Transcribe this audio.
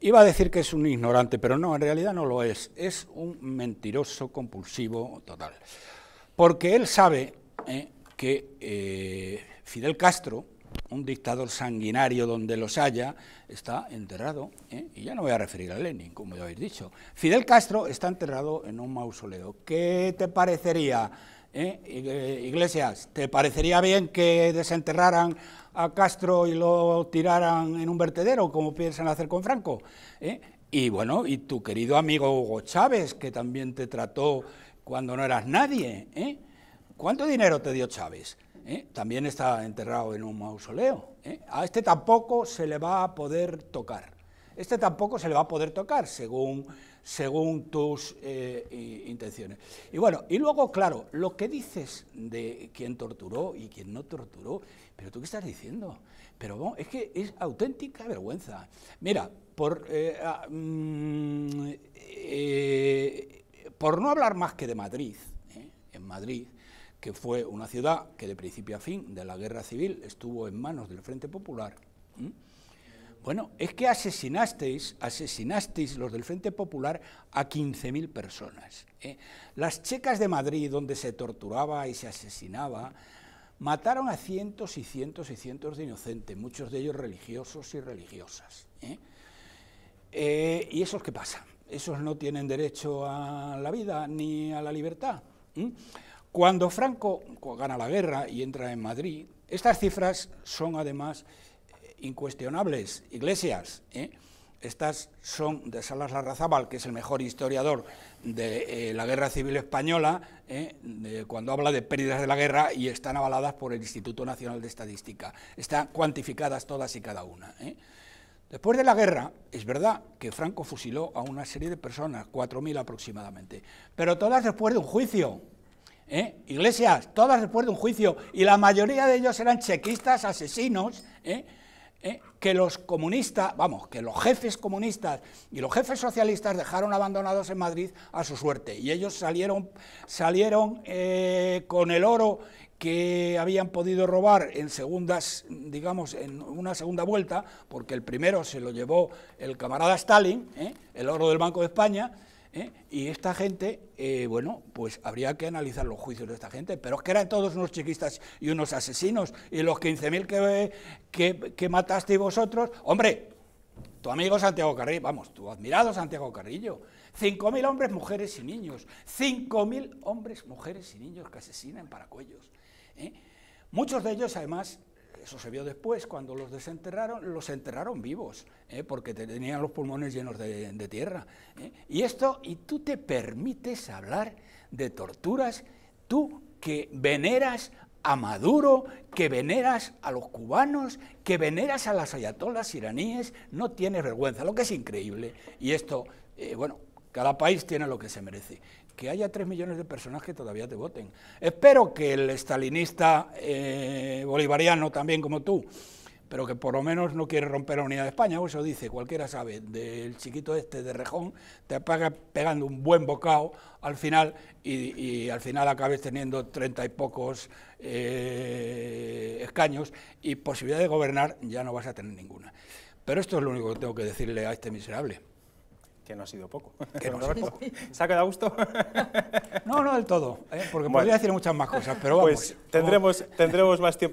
Iba a decir que es un ignorante, pero no, en realidad no lo es. Es un mentiroso compulsivo total. Porque él sabe eh, que eh, Fidel Castro, un dictador sanguinario donde los haya, está enterrado, eh, y ya no voy a referir a Lenin, como ya habéis dicho. Fidel Castro está enterrado en un mausoleo. ¿Qué te parecería? ¿eh? Eh, iglesias, ¿te parecería bien que desenterraran a Castro y lo tiraran en un vertedero, como piensan hacer con Franco? ¿Eh? Y bueno, y tu querido amigo Hugo Chávez, que también te trató cuando no eras nadie. ¿eh? ¿Cuánto dinero te dio Chávez? También está enterrado en un mausoleo. A este tampoco se le va a poder tocar este tampoco se le va a poder tocar según, según tus eh, intenciones. Y bueno, y luego, claro, lo que dices de quien torturó y quien no torturó, pero tú qué estás diciendo, pero es que es auténtica vergüenza. Mira, por, eh, ah, mm, eh, por no hablar más que de Madrid, en Madrid, que fue una ciudad que de principio a fin de la guerra civil estuvo en manos del Frente Popular, bueno, es que asesinasteis, asesinasteis los del Frente Popular a 15.000 personas. ¿eh? Las checas de Madrid, donde se torturaba y se asesinaba, mataron a cientos y cientos y cientos de inocentes, muchos de ellos religiosos y religiosas. ¿eh? eh y esos qué pasa? Esos no tienen derecho a la vida ni a la libertad. Cuando Franco gana la guerra y entra en Madrid, estas cifras son además incuestionables, Iglesias. ¿eh? Estas son de Salas Larrazábal, que es el mejor historiador de eh, la Guerra Civil Española, ¿eh? cuando habla de pérdidas de la guerra y están avaladas por el Instituto Nacional de Estadística. Están cuantificadas todas y cada una. Después de la guerra, es verdad que Franco fusiló a una serie de personas, 4.000 aproximadamente, pero todas después de un juicio. Iglesias, todas después de un juicio, y la mayoría de ellos eran chequistas, asesinos, ¿eh? que los comunistas, vamos, que los jefes comunistas y los jefes socialistas dejaron abandonados en Madrid a su suerte. Y ellos salieron, salieron eh, con el oro que habían podido robar en segundas, digamos, en una segunda vuelta, porque el primero se lo llevó el camarada Stalin, ¿eh? el oro del Banco de España, ¿eh? Y esta gente, eh, bueno, pues habría que analizar los juicios de esta gente, pero es que eran todos unos chiquistas y unos asesinos, y los 15.000 que, que, matasteis vosotros, hombre, tu amigo Santiago Carrillo, vamos, tu admirado Santiago Carrillo, 5.000 hombres, mujeres y niños, 5.000 hombres, mujeres y niños que asesinan para cuellos. ¿eh? Muchos de ellos, además, eso se vio después, cuando los desenterraron, los enterraron vivos, ¿eh? porque tenían los pulmones llenos de, tierra. ¿eh? Y esto, y tú te permites hablar de torturas, tú que veneras a Maduro, que veneras a los cubanos, que veneras a las ayatolas iraníes, no tienes vergüenza, lo que es increíble. Y esto, eh, bueno, cada país tiene lo que se merece. Que haya tres millones de personas que todavía te voten. Espero que el estalinista eh, bolivariano también como tú, pero que por lo menos no quiere romper la unidad de España, eso dice, cualquiera sabe, del chiquito este de Rejón, te apaga pegando un buen bocado al final y, al final acabes teniendo treinta y pocos eh, escaños y posibilidad de gobernar ya no vas a tener ninguna. Pero esto es lo único que tengo que decirle a este miserable que no ha sido poco. Que no ha sido ¿Se ha quedado gusto? No, no del todo, ¿eh? porque podría decir muchas más cosas, pero vamos. Pues tendremos, tendremos más tiempo.